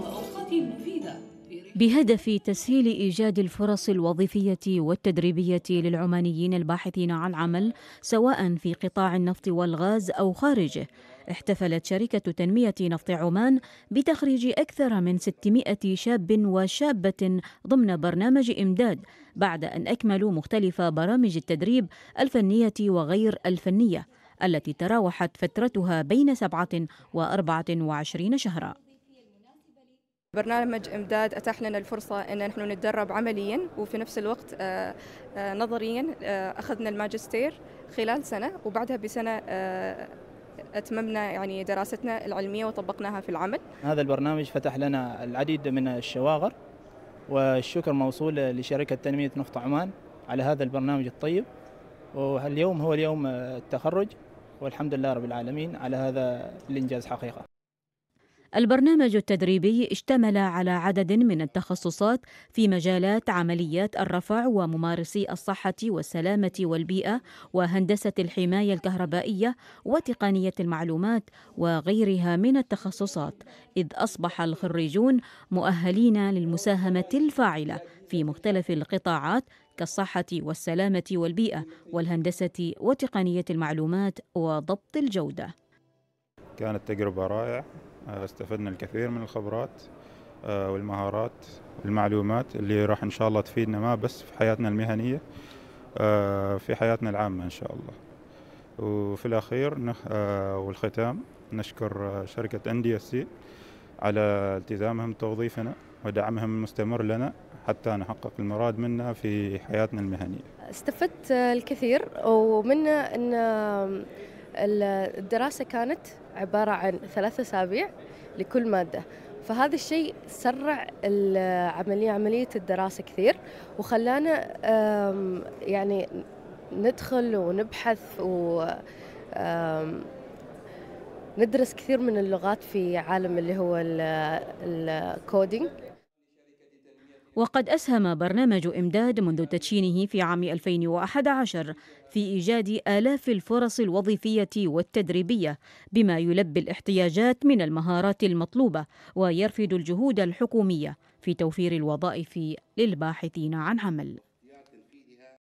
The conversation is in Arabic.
وأوقات مفيدة بهدف تسهيل ايجاد الفرص الوظيفيه والتدريبيه للعمانيين الباحثين عن عمل سواء في قطاع النفط والغاز او خارجه احتفلت شركه تنميه نفط عمان بتخريج اكثر من 600 شاب وشابه ضمن برنامج امداد بعد ان اكملوا مختلف برامج التدريب الفنيه وغير الفنيه التي تراوحت فترتها بين سبعه واربعه وعشرين شهرا برنامج إمداد أتاح لنا الفرصة أن نحن نتدرب عمليا وفي نفس الوقت آه، آه، نظريا آه، أخذنا الماجستير خلال سنة وبعدها بسنة أتممنا يعني دراستنا العلمية وطبقناها في العمل هذا البرنامج فتح لنا العديد من الشواغر والشكر موصول لشركة تنمية نفط عمان على هذا البرنامج الطيب واليوم هو اليوم التخرج والحمد لله رب العالمين على هذا الإنجاز حقيقة البرنامج التدريبي اشتمل على عدد من التخصصات في مجالات عمليات الرفع وممارسي الصحة والسلامة والبيئة وهندسة الحماية الكهربائية وتقنية المعلومات وغيرها من التخصصات، إذ أصبح الخريجون مؤهلين للمساهمة الفاعلة في مختلف القطاعات كالصحة والسلامة والبيئة والهندسة وتقنية المعلومات وضبط الجودة. كانت تجربة رائعة استفدنا الكثير من الخبرات آه، والمهارات والمعلومات اللي راح إن شاء الله تفيدنا ما بس في حياتنا المهنية آه، في حياتنا العامة إن شاء الله وفي الأخير آه، والختام نشكر شركة أندي سي على التزامهم بتوظيفنا ودعمهم المستمر لنا حتى نحقق المراد منا في حياتنا المهنية استفدت الكثير ومنه أن الدراسة كانت عبارة عن ثلاثة أسابيع لكل مادة فهذا الشيء سرع العملية عملية الدراسة كثير وخلانا يعني ندخل ونبحث و ندرس كثير من اللغات في عالم اللي هو الكودينج وقد أسهم برنامج إمداد منذ تدشينه في عام 2011 في إيجاد آلاف الفرص الوظيفية والتدريبية بما يلبي الاحتياجات من المهارات المطلوبة ويرفد الجهود الحكومية في توفير الوظائف للباحثين عن عمل